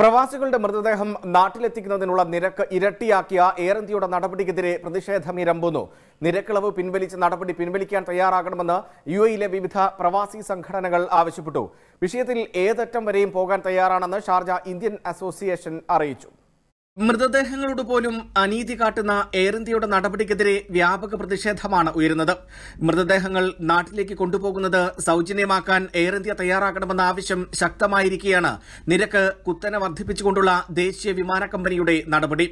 പ്രവാസികളുടെ മൃതദേഹം നാട്ടിലെത്തിക്കുന്നതിനുള്ള നിരക്ക് ഇരട്ടിയാക്കിയ എയർ ഇന്ത്യയുടെ നടപടിക്കെതിരെ പ്രതിഷേധം ഇരമ്പുന്നു നിരക്കിളവ് പിൻവലിച്ച നടപടി പിൻവലിക്കാൻ തയ്യാറാകണമെന്ന് യു എയിലെ വിവിധ പ്രവാസി സംഘടനകൾ ആവശ്യപ്പെട്ടു വിഷയത്തിൽ ഏതറ്റം വരെയും പോകാൻ തയ്യാറാണെന്ന് ഷാർജ ഇന്ത്യൻ അസോസിയേഷൻ അറിയിച്ചു മൃതദേഹങ്ങളോട് പോലും അനീതി കാട്ടുന്ന എയർ ഇന്ത്യയുടെ നടപടിക്കെതിരെ വ്യാപക പ്രതിഷേധമാണ് ഉയരുന്നത് മൃതദേഹങ്ങൾ നാട്ടിലേക്ക് കൊണ്ടുപോകുന്നത് സൌജന്യമാക്കാൻ എയർ ഇന്ത്യ തയ്യാറാക്കണമെന്ന ആവശ്യം ശക്തമായിരിക്കെയാണ് നിരക്ക് കുത്തനെ വർദ്ധിപ്പിച്ചുകൊണ്ടുള്ള ദേശീയ വിമാന കമ്പനിയുടെ നടപടി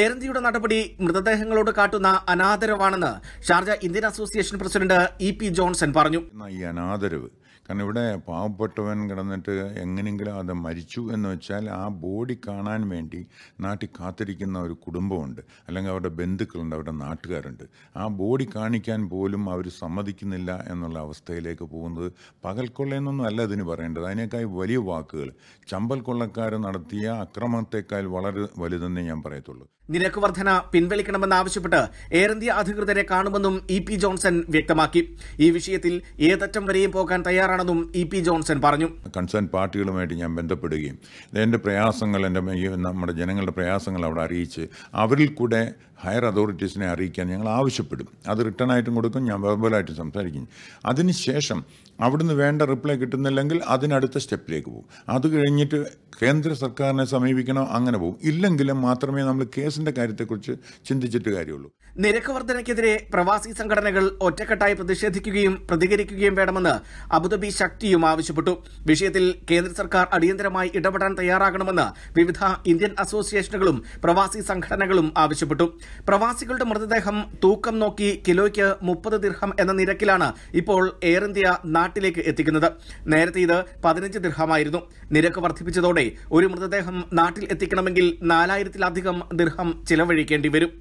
എയർ ഇന്ത്യയുടെ നടപടി മൃതദേഹങ്ങളോട് കാട്ടുന്ന അനാദരവാണെന്ന് Sharjah Indian association president E P Johnson പറഞ്ഞു ഈ അനാദരവ് കാരണം ഇവിടെ പാവപ്പെട്ടവൻ കിടന്നിട്ട് എങ്ങനെയെങ്കിലും അത് മരിച്ചു എന്ന് വെച്ചാൽ ആ ബോഡി കാണാൻ വേണ്ടി നാട്ടിൽ കാത്തിരിക്കുന്ന ഒരു കുടുംബമുണ്ട് അല്ലെങ്കിൽ അവരുടെ ബന്ധുക്കളുണ്ട് അവരുടെ നാട്ടുകാരുണ്ട് ആ ബോഡി കാണിക്കാൻ പോലും അവർ സമ്മതിക്കുന്നില്ല എന്നുള്ള അവസ്ഥയിലേക്ക് പോകുന്നത് പകൽക്കൊള്ളയെന്നൊന്നും അല്ല ഇതിന് പറയേണ്ടത് അതിനേക്കാൾ വലിയ വാക്കുകൾ ചമ്പൽ കൊള്ളക്കാർ നടത്തിയ അക്രമത്തെക്കാൾ വളരെ വലുതെന്നേ ഞാൻ പറയത്തുള്ളൂ നിരക്ക് വർധന പിൻവലിക്കണമെന്ന് ആവശ്യപ്പെട്ട് എയർ ഇന്ത്യ അധികൃതരെ കാണുമെന്നും ഇ പി ജോൺസൺ വ്യക്തമാക്കി ഈ വിഷയത്തിൽ ഏതറ്റം വരെയും പോകാൻ തയ്യാറാണ് ആണെന്നും ഇ പി ജോൺസൺ പറഞ്ഞു കൺസേൺ പാർട്ടികളുമായിട്ട് ഞാൻ ബന്ധപ്പെടുകയും എൻ്റെ പ്രയാസങ്ങൾ എൻ്റെ നമ്മുടെ ജനങ്ങളുടെ പ്രയാസങ്ങൾ അവിടെ അറിയിച്ച് അവരിൽ കൂടെ ഹയർ അതോറിറ്റീസിനെ അറിയിക്കാൻ ഞങ്ങൾ ആവശ്യപ്പെടും അത് റിട്ടേൺ ആയിട്ടും കൊടുക്കും ഞാൻ വെർബലായിട്ടും സംസാരിക്കും അതിനുശേഷം അവിടുന്ന് വേണ്ട റിപ്ലൈ കിട്ടുന്നില്ലെങ്കിൽ അതിനടുത്ത സ്റ്റെപ്പിലേക്ക് പോകും അത് കഴിഞ്ഞിട്ട് കേന്ദ്ര സർക്കാരിനെ സമീപിക്കണോ അങ്ങനെ പോകും ഇല്ലെങ്കിലും മാത്രമേ നമ്മൾ കേസിന്റെ കാര്യത്തെക്കുറിച്ച് ചിന്തിച്ചിട്ട് കാര്യമുള്ളൂ നിരക്ക് വർധനയ്ക്കെതിരെ പ്രവാസി സംഘടനകൾ ഒറ്റക്കെട്ടായി പ്രതിഷേധിക്കുകയും പ്രതികരിക്കുകയും വേണമെന്ന് അബുദാബി ശക്തിയും ആവശ്യപ്പെട്ടു വിഷയത്തിൽ കേന്ദ്ര സർക്കാർ അടിയന്തരമായി ഇടപെടാൻ തയ്യാറാകണമെന്ന് വിവിധ ഇന്ത്യൻ അസോസിയേഷനുകളും പ്രവാസി സംഘടനകളും ആവശ്യപ്പെട്ടു പ്രവാസികളുടെ മൃതദേഹം തൂക്കം നോക്കി കിലോയ്ക്ക് മുപ്പത് ദിർഹം എന്ന നിരക്കിലാണ് ഇപ്പോൾ എയർ ഇന്ത്യ നാട്ടിലേക്ക് എത്തിക്കുന്നത് നേരത്തെ ഇത് പതിനഞ്ച് ദിർഹമായിരുന്നു നിരക്ക് വർദ്ധിപ്പിച്ചതോടെ ഒരു മൃതദേഹം നാട്ടിൽ എത്തിക്കണമെങ്കിൽ നാലായിരത്തിലധികം ദീർഘം ചിലവഴിക്കേണ്ടി വരും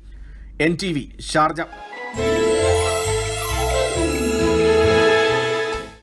എൻ ടി വി ഷാർജ